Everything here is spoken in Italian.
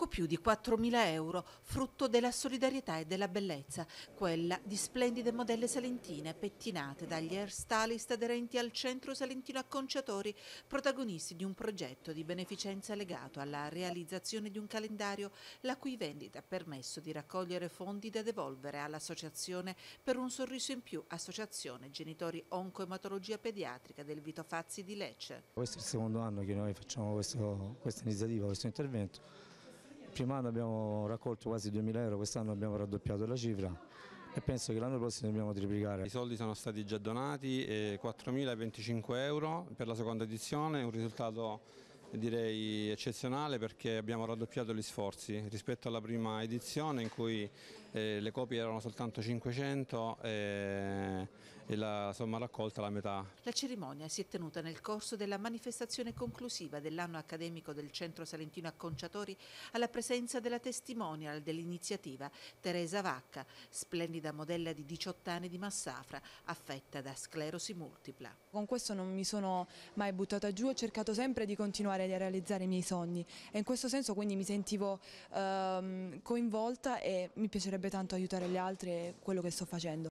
poco più di 4.000 euro, frutto della solidarietà e della bellezza, quella di splendide modelle salentine pettinate dagli hairstylist aderenti al centro salentino acconciatori, protagonisti di un progetto di beneficenza legato alla realizzazione di un calendario la cui vendita ha permesso di raccogliere fondi da devolvere all'associazione per un sorriso in più, associazione genitori oncoematologia pediatrica del Vito Fazzi di Lecce. Questo è il secondo anno che noi facciamo questo, questa iniziativa, questo intervento anno abbiamo raccolto quasi 2.000 euro, quest'anno abbiamo raddoppiato la cifra e penso che l'anno prossimo dobbiamo triplicare. I soldi sono stati già donati, 4.025 euro per la seconda edizione, un risultato direi eccezionale perché abbiamo raddoppiato gli sforzi rispetto alla prima edizione in cui eh, le copie erano soltanto 500 e eh, e la somma raccolta la metà. La cerimonia si è tenuta nel corso della manifestazione conclusiva dell'anno accademico del Centro Salentino Acconciatori alla presenza della testimonial dell'iniziativa Teresa Vacca, splendida modella di 18 anni di Massafra, affetta da sclerosi multipla. Con questo non mi sono mai buttata giù, ho cercato sempre di continuare a realizzare i miei sogni e in questo senso quindi mi sentivo ehm, coinvolta e mi piacerebbe tanto aiutare gli altri e quello che sto facendo.